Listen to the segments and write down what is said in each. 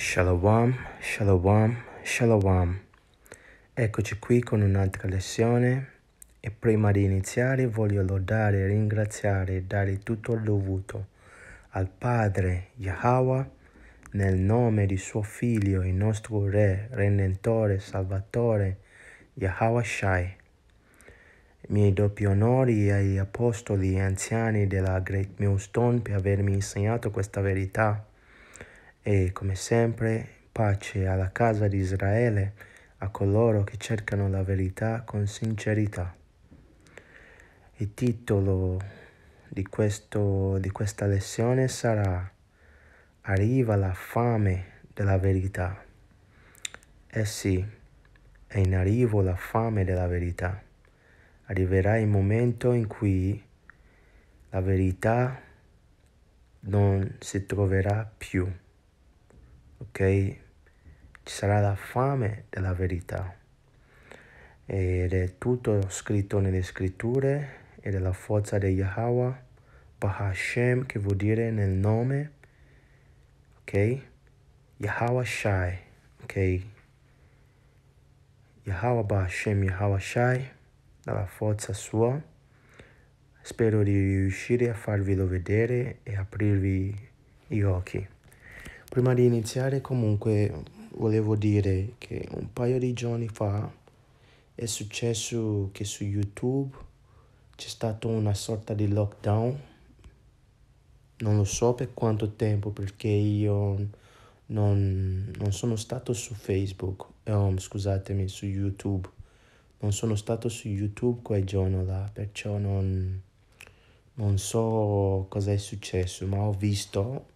Shalom, shalom, shalom. Eccoci qui con un'altra lezione e prima di iniziare voglio lodare, ringraziare e dare tutto il dovuto al Padre Yahweh nel nome di suo Figlio, il nostro Re, Redentore, Salvatore, Yahweh Shai. Miei doppi onori agli apostoli e anziani della Great Millstone per avermi insegnato questa verità e come sempre, pace alla casa di Israele, a coloro che cercano la verità con sincerità. Il titolo di, questo, di questa lezione sarà Arriva la fame della verità. Eh sì, è in arrivo la fame della verità. Arriverà il momento in cui la verità non si troverà più ok? Ci sarà la fame della verità. Ed è tutto scritto nelle scritture ed è la forza di Yahweh, Bahashem, che vuol dire nel nome, ok? Yahweh Shai, ok? Yahweh Bahashem, Yahweh Shai, dalla forza sua. Spero di riuscire a farvelo vedere e aprirvi gli occhi. Prima di iniziare comunque volevo dire che un paio di giorni fa è successo che su YouTube c'è stato una sorta di lockdown. Non lo so per quanto tempo perché io non, non sono stato su Facebook, um, scusatemi, su YouTube. Non sono stato su YouTube quel giorno là, perciò non, non so cosa è successo, ma ho visto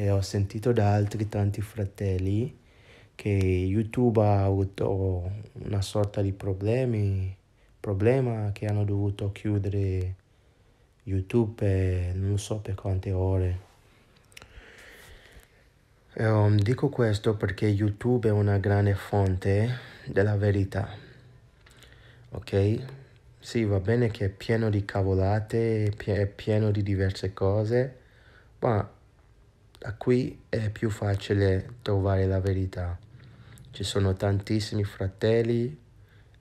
e ho sentito da altri tanti fratelli che YouTube ha avuto una sorta di problemi, problema che hanno dovuto chiudere YouTube per non so per quante ore. Um, dico questo perché YouTube è una grande fonte della verità, ok? Sì, va bene che è pieno di cavolate, è pieno di diverse cose, ma da qui è più facile trovare la verità. Ci sono tantissimi fratelli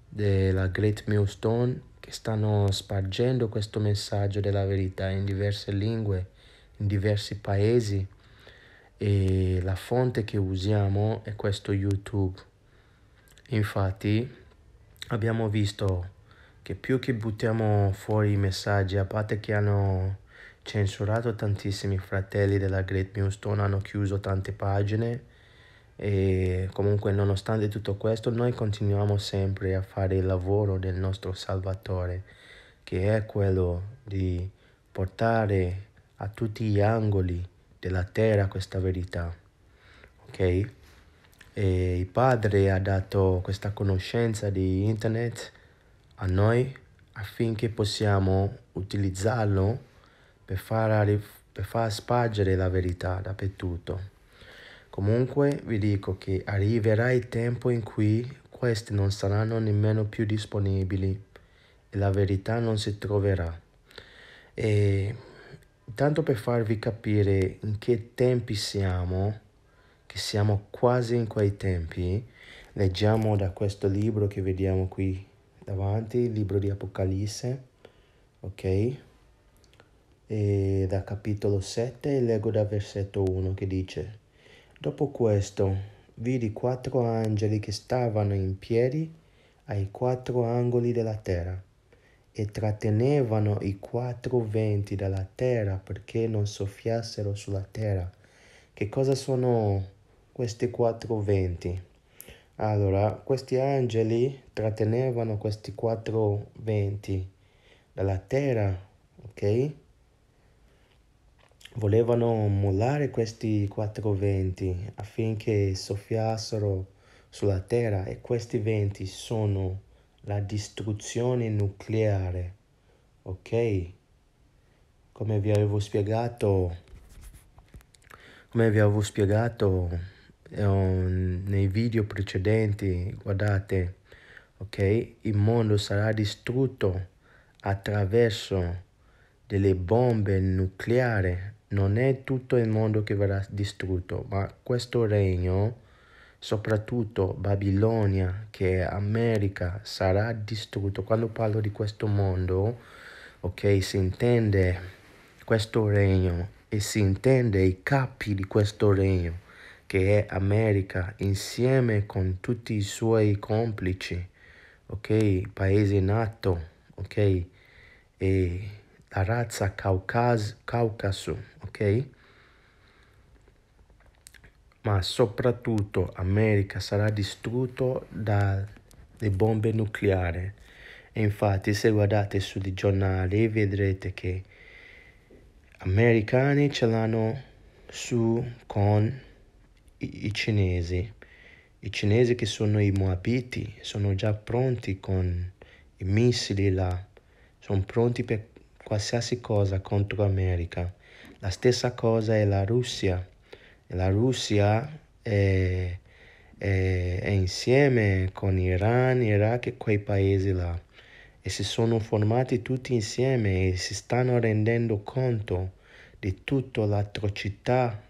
della Great Millstone che stanno spargendo questo messaggio della verità in diverse lingue, in diversi paesi e la fonte che usiamo è questo YouTube. Infatti abbiamo visto che più che buttiamo fuori i messaggi, a parte che hanno censurato tantissimi fratelli della Great Millstone, hanno chiuso tante pagine e comunque nonostante tutto questo noi continuiamo sempre a fare il lavoro del nostro Salvatore che è quello di portare a tutti gli angoli della terra questa verità. Ok? E il Padre ha dato questa conoscenza di internet a noi affinché possiamo utilizzarlo per far, per far spargere la verità dappertutto. Comunque vi dico che arriverà il tempo in cui questi non saranno nemmeno più disponibili e la verità non si troverà. E tanto per farvi capire in che tempi siamo, che siamo quasi in quei tempi, leggiamo da questo libro che vediamo qui davanti, il libro di Apocalisse, ok? e da capitolo 7 e leggo dal versetto 1 che dice Dopo questo vidi quattro angeli che stavano in piedi ai quattro angoli della terra e trattenevano i quattro venti dalla terra perché non soffiassero sulla terra. Che cosa sono questi quattro venti? Allora, questi angeli trattenevano questi quattro venti dalla terra, ok? Volevano mollare questi quattro venti affinché soffiassero sulla terra e questi venti sono la distruzione nucleare. Ok? Come vi avevo spiegato, come vi avevo spiegato eh, nei video precedenti, guardate, ok? Il mondo sarà distrutto attraverso delle bombe nucleari non è tutto il mondo che verrà distrutto, ma questo regno, soprattutto Babilonia, che è America, sarà distrutto. Quando parlo di questo mondo, ok, si intende questo regno e si intende i capi di questo regno, che è America, insieme con tutti i suoi complici, ok, paese nato, ok, e la razza caucas- caucaso, ok? Ma soprattutto America sarà distrutto dalle bombe nucleari. E infatti se guardate sui giornali vedrete che americani ce l'hanno su con i, i cinesi. I cinesi che sono i moabiti sono già pronti con i missili là, sono pronti per qualsiasi cosa contro l'America. La stessa cosa è la Russia. La Russia è, è, è insieme con Iran, Iraq e quei paesi là e si sono formati tutti insieme e si stanno rendendo conto di tutta l'atrocità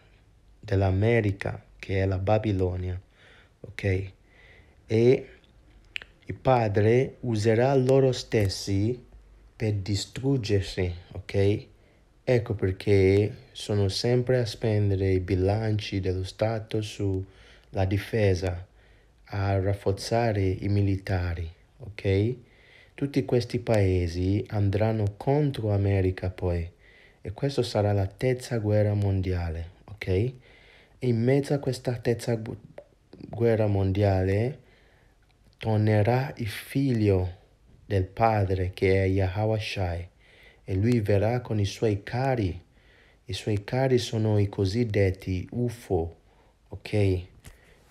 dell'America che è la Babilonia, ok? E il padre userà loro stessi per distruggersi, ok? Ecco perché sono sempre a spendere i bilanci dello Stato sulla difesa, a rafforzare i militari, ok? Tutti questi paesi andranno contro l'America poi e questa sarà la terza guerra mondiale, ok? In mezzo a questa terza guerra mondiale tornerà il figlio del Padre che è Yahweh Shai e lui verrà con i suoi cari. I suoi cari sono i cosiddetti UFO, ok?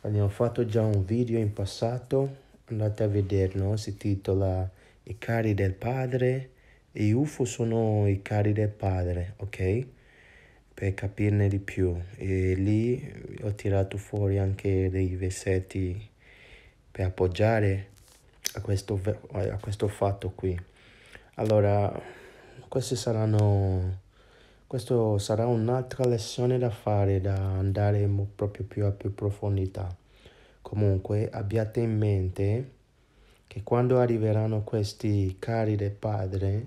Abbiamo fatto già un video in passato, andate a vederlo, si titola I cari del Padre. e I UFO sono i cari del Padre, ok? Per capirne di più. E lì ho tirato fuori anche dei versetti per appoggiare a questo, a questo fatto qui. Allora, queste saranno... Questo sarà un'altra lezione da fare, da andare proprio più a più profondità. Comunque abbiate in mente che quando arriveranno questi cari del Padre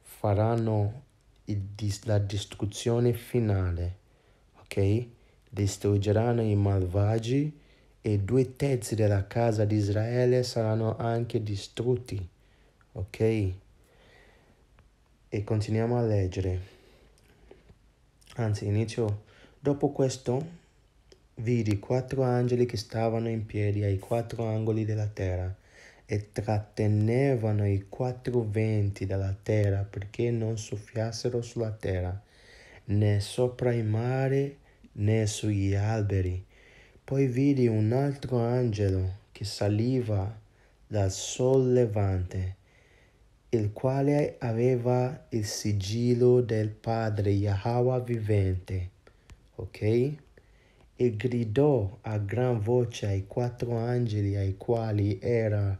faranno il, la distruzione finale, ok? Distruggeranno i malvagi e due terzi della casa di Israele saranno anche distrutti. Ok? E continuiamo a leggere. Anzi, inizio. Dopo questo vidi quattro angeli che stavano in piedi ai quattro angoli della terra e trattenevano i quattro venti dalla terra perché non soffiassero sulla terra, né sopra il mare né sugli alberi poi vidi un altro angelo che saliva dal sol levante, il quale aveva il sigillo del Padre Yahweh vivente. Ok? E gridò a gran voce ai quattro angeli ai quali era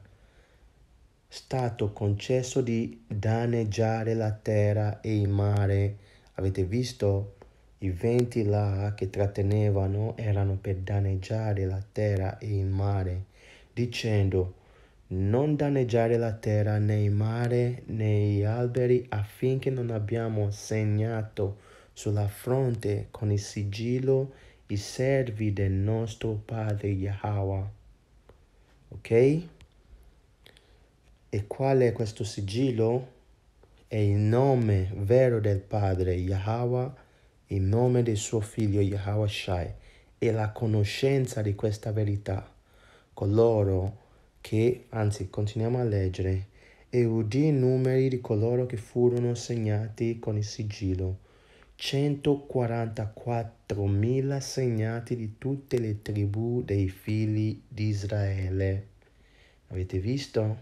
stato concesso di danneggiare la terra e il mare. Avete visto? I venti là che trattenevano erano per danneggiare la terra e il mare, dicendo non danneggiare la terra né il mare né gli alberi affinché non abbiamo segnato sulla fronte con il sigillo i servi del nostro padre Yahweh. Ok? E qual è questo sigillo? È il nome vero del padre Yahweh in nome del suo figlio Yahweh Shai e la conoscenza di questa verità. Coloro che, anzi continuiamo a leggere, e udì i numeri di coloro che furono segnati con il sigillo, 144.000 segnati di tutte le tribù dei figli di Israele. Avete visto?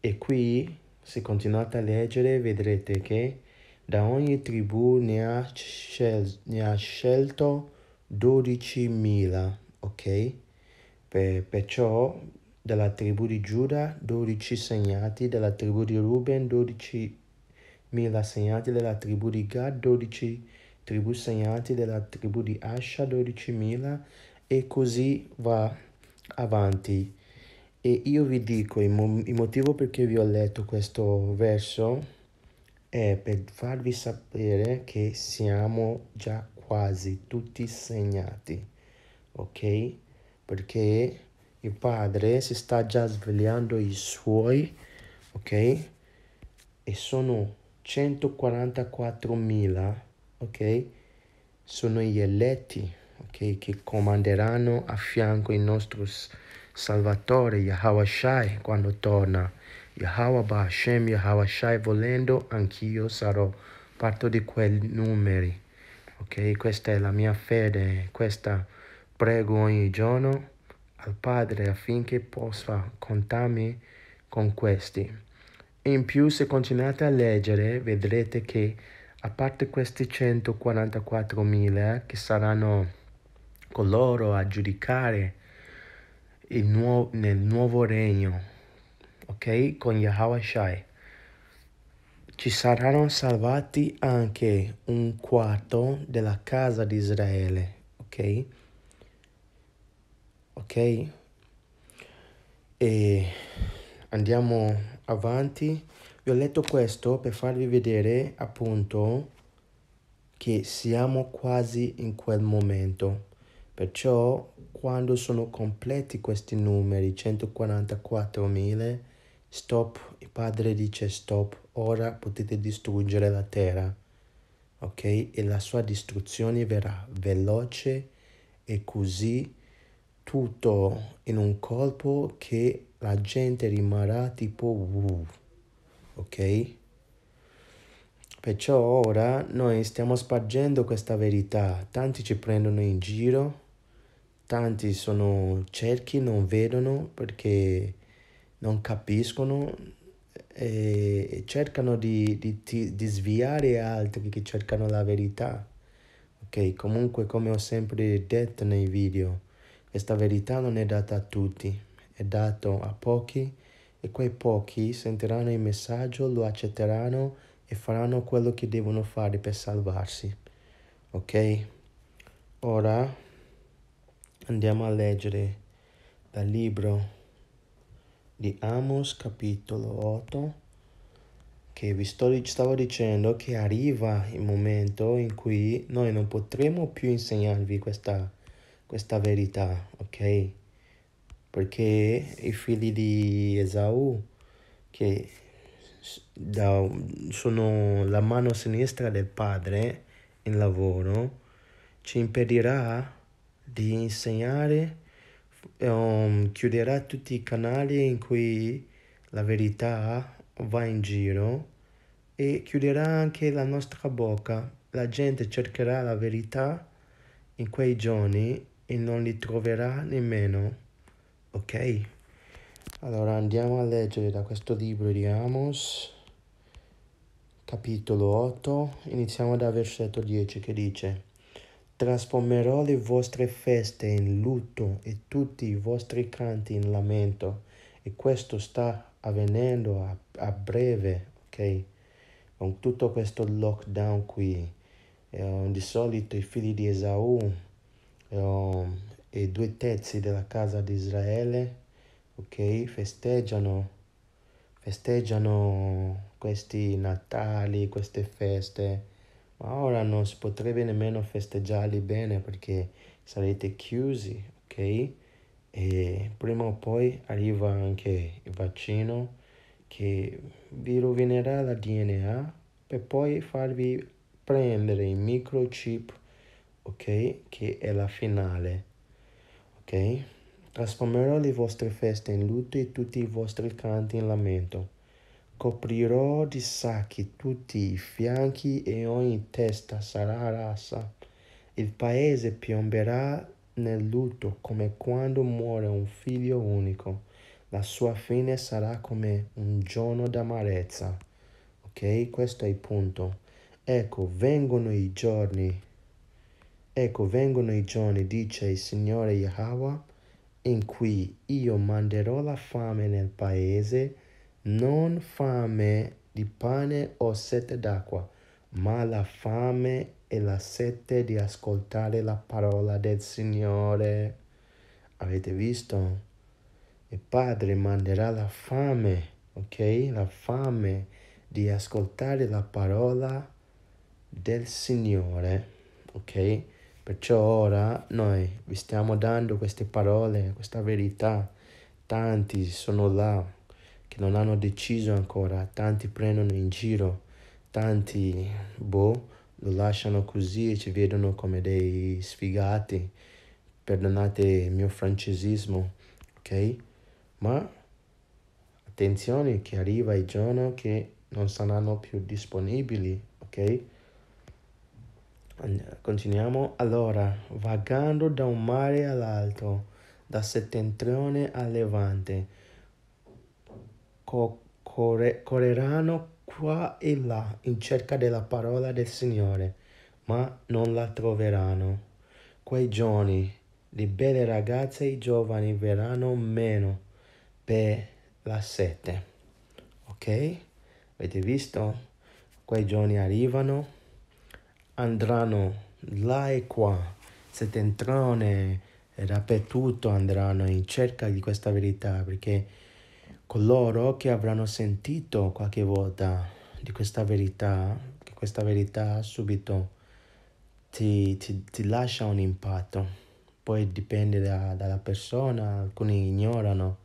E qui, se continuate a leggere, vedrete che da ogni tribù ne ha, scel- ne ha scelto 12.000, ok? Per, perciò dalla tribù di Giuda 12 segnati, dalla tribù di Ruben 12.000 segnati, dalla tribù di Gad 12 tribù segnati, dalla tribù di Asha 12.000 e così va avanti. E io vi dico il, mo- il motivo perché vi ho letto questo verso è per farvi sapere che siamo già quasi tutti segnati, ok? Perché il padre si sta già svegliando i suoi, ok? E sono 144.000, ok? Sono gli eletti, ok? Che comanderanno a fianco il nostro Salvatore, Yahawashai, quando torna Yahweh Bahashem, Yahweh Shai, volendo anch'io sarò parte di quei numeri. Ok, questa è la mia fede, questa prego ogni giorno al Padre affinché possa contarmi con questi. In più, se continuate a leggere, vedrete che a parte questi 144.000 eh, che saranno coloro a giudicare nuovo, nel nuovo regno, ok? Con Yahweh Shai. Ci saranno salvati anche un quarto della casa di Israele, ok? Ok? E andiamo avanti. Vi ho letto questo per farvi vedere appunto che siamo quasi in quel momento. Perciò quando sono completi questi numeri, 144.000, stop, il padre dice stop, ora potete distruggere la terra, ok? E la sua distruzione verrà veloce e così tutto in un colpo che la gente rimarrà tipo wow, ok? Perciò ora noi stiamo spargendo questa verità, tanti ci prendono in giro, tanti sono cerchi, non vedono perché non capiscono e cercano di, di, di sviare altri che cercano la verità. Ok, comunque come ho sempre detto nei video, questa verità non è data a tutti, è data a pochi e quei pochi sentiranno il messaggio, lo accetteranno e faranno quello che devono fare per salvarsi. Ok? Ora andiamo a leggere dal libro di Amos capitolo 8 che vi sto, stavo dicendo che arriva il momento in cui noi non potremo più insegnarvi questa, questa verità, ok? Perché i figli di Esau che da, sono la mano sinistra del padre in lavoro ci impedirà di insegnare um, chiuderà tutti i canali in cui la verità va in giro e chiuderà anche la nostra bocca. La gente cercherà la verità in quei giorni e non li troverà nemmeno. Ok? Allora andiamo a leggere da questo libro di Amos, capitolo 8, iniziamo dal versetto 10 che dice Trasformerò le vostre feste in lutto e tutti i vostri canti in lamento. E questo sta avvenendo a, a breve, ok? Con tutto questo lockdown qui. Eh, di solito i figli di Esaù eh, e due terzi della casa di Israele, ok? Festeggiano, festeggiano questi Natali, queste feste ma ora non si potrebbe nemmeno festeggiarli bene perché sarete chiusi, ok? E prima o poi arriva anche il vaccino che vi rovinerà la DNA per poi farvi prendere il microchip, ok? Che è la finale, ok? Trasformerò le vostre feste in lutto e tutti i vostri canti in lamento. Coprirò di sacchi tutti i fianchi e ogni testa sarà rassa. Il paese piomberà nel lutto come quando muore un figlio unico. La sua fine sarà come un giorno d'amarezza. Ok, questo è il punto. Ecco, vengono i giorni. Ecco, vengono i giorni, dice il Signore Yahweh, in cui io manderò la fame nel paese non fame di pane o sete d'acqua, ma la fame e la sete di ascoltare la parola del Signore. Avete visto? Il Padre manderà la fame, ok? La fame di ascoltare la parola del Signore, ok? Perciò ora noi vi stiamo dando queste parole, questa verità. Tanti sono là che non hanno deciso ancora, tanti prendono in giro, tanti, boh, lo lasciano così e ci vedono come dei sfigati, perdonate il mio francesismo, ok? Ma attenzione che arriva il giorno che non saranno più disponibili, ok? Continuiamo. Allora, vagando da un mare all'altro, da settentrione al levante, corre, correranno qua e là in cerca della parola del Signore, ma non la troveranno. Quei giorni le belle ragazze e i giovani verranno meno per la sete. Ok? Avete visto? Quei giorni arrivano, andranno là e qua, settentrone, dappertutto andranno in cerca di questa verità perché coloro che avranno sentito qualche volta di questa verità, che questa verità subito ti, ti, ti lascia un impatto. Poi dipende da, dalla persona, alcuni ignorano.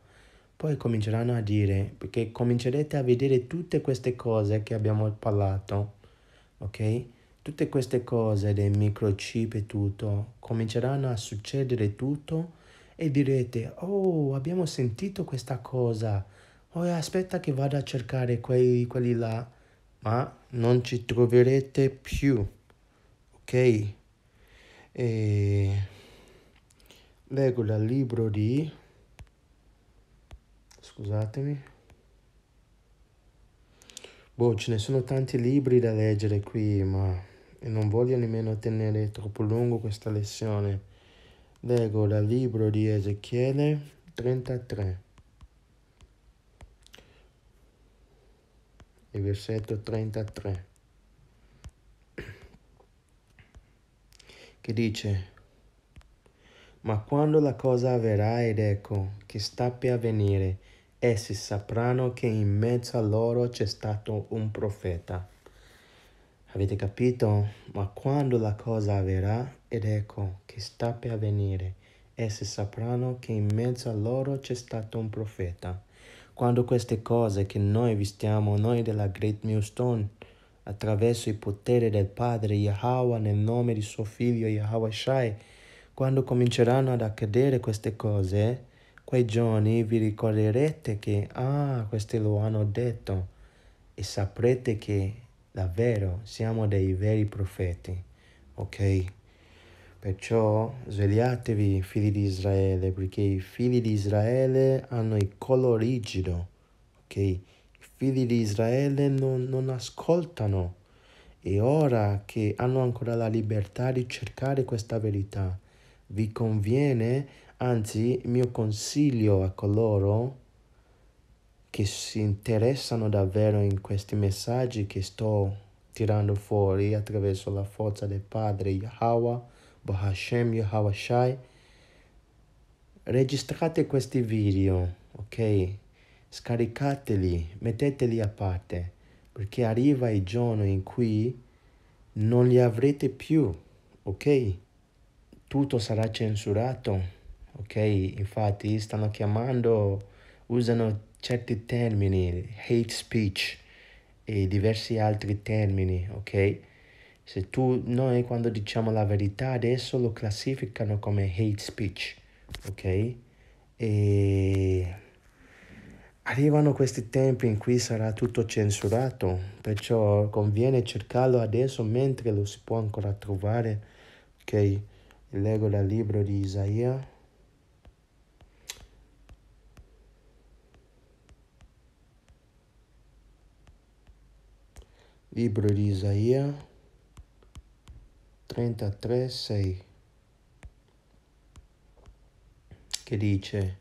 Poi cominceranno a dire, perché comincerete a vedere tutte queste cose che abbiamo parlato, ok? Tutte queste cose del microchip e tutto, cominceranno a succedere tutto e direte, oh, abbiamo sentito questa cosa, oh aspetta che vado a cercare quelli, quelli là, ma non ci troverete più, ok? E... Leggo dal libro di... scusatemi. Boh, ce ne sono tanti libri da leggere qui, ma e non voglio nemmeno tenere troppo lungo questa lezione. Leggo dal libro di Ezechiele 33. e versetto 33, che dice, ma quando la cosa avverrà ed ecco che sta per avvenire, essi sapranno che in mezzo a loro c'è stato un profeta. Avete capito? Ma quando la cosa avverrà ed ecco che sta per avvenire, essi sapranno che in mezzo a loro c'è stato un profeta. Quando queste cose che noi vistiamo, noi della Great Millstone, attraverso il potere del Padre Yahweh nel nome di suo figlio Yahweh Shai, quando cominceranno ad accadere queste cose, quei giorni vi ricorderete che, ah, questi lo hanno detto, e saprete che davvero siamo dei veri profeti, ok? Perciò svegliatevi, figli di Israele, perché i figli di Israele hanno il collo rigido, ok? I figli di Israele non, non ascoltano. E ora che hanno ancora la libertà di cercare questa verità, vi conviene, anzi, il mio consiglio a coloro che si interessano davvero in questi messaggi che sto tirando fuori attraverso la forza del Padre Yahweh Bohashem Yahweh Shai registrate questi video ok scaricateli metteteli a parte perché arriva il giorno in cui non li avrete più ok tutto sarà censurato ok infatti stanno chiamando usano certi termini hate speech e diversi altri termini ok se tu, noi quando diciamo la verità adesso lo classificano come hate speech, ok? E arrivano questi tempi in cui sarà tutto censurato, perciò conviene cercarlo adesso mentre lo si può ancora trovare, ok? Leggo dal libro di Isaia. Libro di Isaia. 33.6 che dice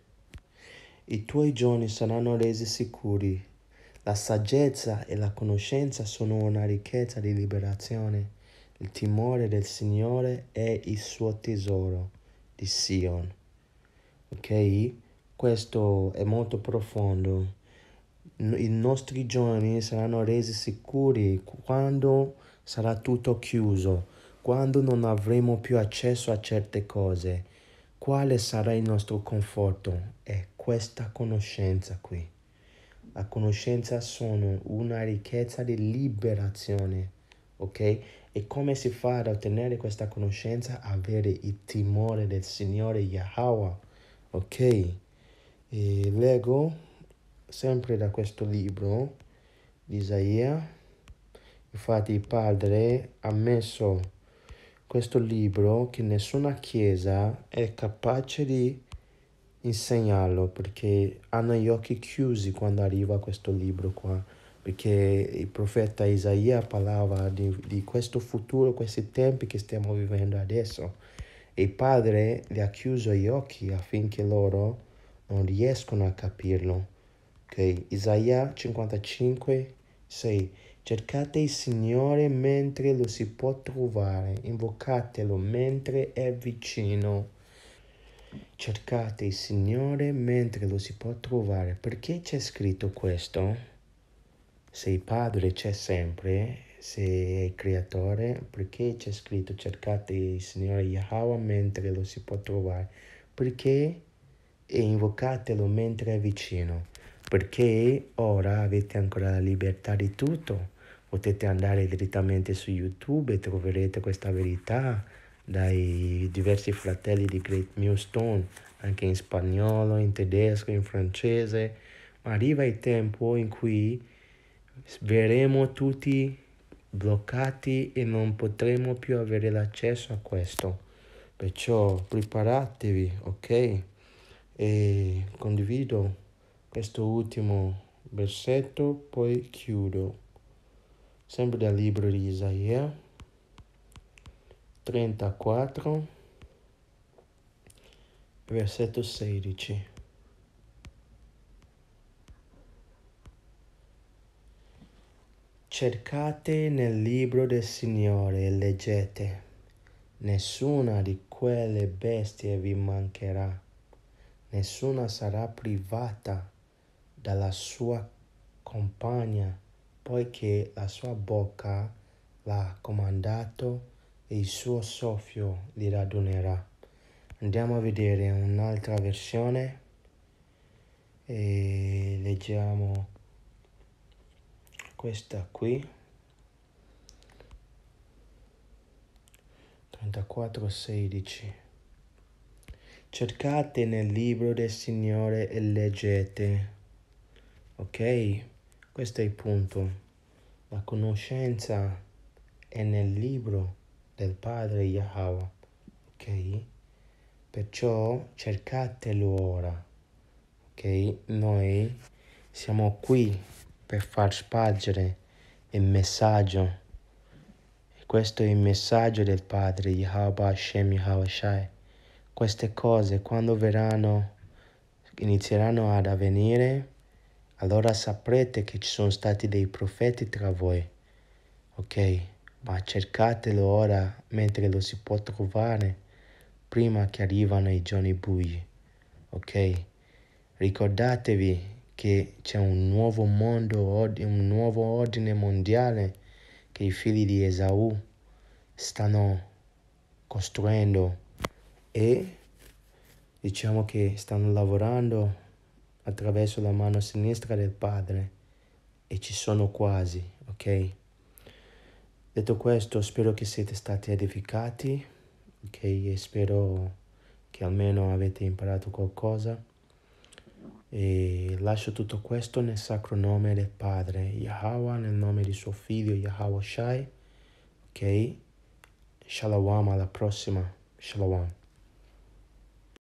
i tuoi giorni saranno resi sicuri. La saggezza e la conoscenza sono una ricchezza di liberazione. Il timore del Signore è il suo tesoro di Sion. Ok? Questo è molto profondo. I nostri giorni saranno resi sicuri quando sarà tutto chiuso quando non avremo più accesso a certe cose, quale sarà il nostro conforto? È questa conoscenza qui. La conoscenza sono una ricchezza di liberazione, ok? E come si fa ad ottenere questa conoscenza? Avere il timore del Signore Yahweh, ok? E leggo sempre da questo libro di Isaia. Infatti il Padre ha messo questo libro che nessuna chiesa è capace di insegnarlo perché hanno gli occhi chiusi quando arriva questo libro qua perché il profeta Isaia parlava di, di questo futuro, questi tempi che stiamo vivendo adesso e il padre gli ha chiuso gli occhi affinché loro non riescono a capirlo. Ok, Isaia 55, 6. Cercate il Signore mentre lo si può trovare, invocatelo mentre è vicino. Cercate il Signore mentre lo si può trovare. Perché c'è scritto questo? Se il Padre c'è sempre, se è il Creatore, perché c'è scritto cercate il Signore Yahweh mentre lo si può trovare? Perché e invocatelo mentre è vicino, perché ora avete ancora la libertà di tutto potete andare direttamente su YouTube e troverete questa verità dai diversi fratelli di Great Millstone, anche in spagnolo, in tedesco, in francese. Ma arriva il tempo in cui verremo tutti bloccati e non potremo più avere l'accesso a questo. Perciò preparatevi, ok? E condivido questo ultimo versetto, poi chiudo sempre dal libro di Isaías, 34, versetto 16. Cercate nel libro del Signore e leggete. Nessuna di quelle bestie vi mancherà, nessuna sarà privata dalla sua compagna poiché la sua bocca l'ha comandato e il suo soffio li radunerà. Andiamo a vedere un'altra versione e leggiamo questa qui. 34:16 Cercate nel libro del Signore e leggete. Ok? Questo è il punto. La conoscenza è nel libro del Padre Yahweh, ok? Perciò cercatelo ora, ok? Noi siamo qui per far spargere il messaggio. E questo è il messaggio del Padre Yahweh Hashem Yahweh Queste cose quando verranno, inizieranno ad avvenire, allora saprete che ci sono stati dei profeti tra voi, ok? Ma cercatelo ora mentre lo si può trovare, prima che arrivano i giorni bui, ok? Ricordatevi che c'è un nuovo mondo, un nuovo ordine mondiale che i figli di Esaù stanno costruendo e diciamo che stanno lavorando attraverso la mano sinistra del Padre e ci sono quasi, ok? Detto questo, spero che siete stati edificati, ok? E spero che almeno avete imparato qualcosa. E lascio tutto questo nel sacro nome del Padre, Yahweh, nel nome di suo figlio, Yahweh Shai, ok? Shalom, alla prossima. Shalom.